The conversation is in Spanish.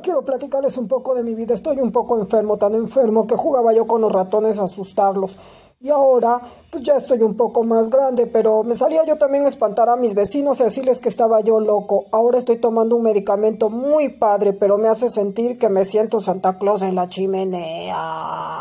quiero platicarles un poco de mi vida. Estoy un poco enfermo, tan enfermo que jugaba yo con los ratones a asustarlos. Y ahora, pues ya estoy un poco más grande, pero me salía yo también espantar a mis vecinos y decirles que estaba yo loco. Ahora estoy tomando un medicamento muy padre, pero me hace sentir que me siento Santa Claus en la chimenea.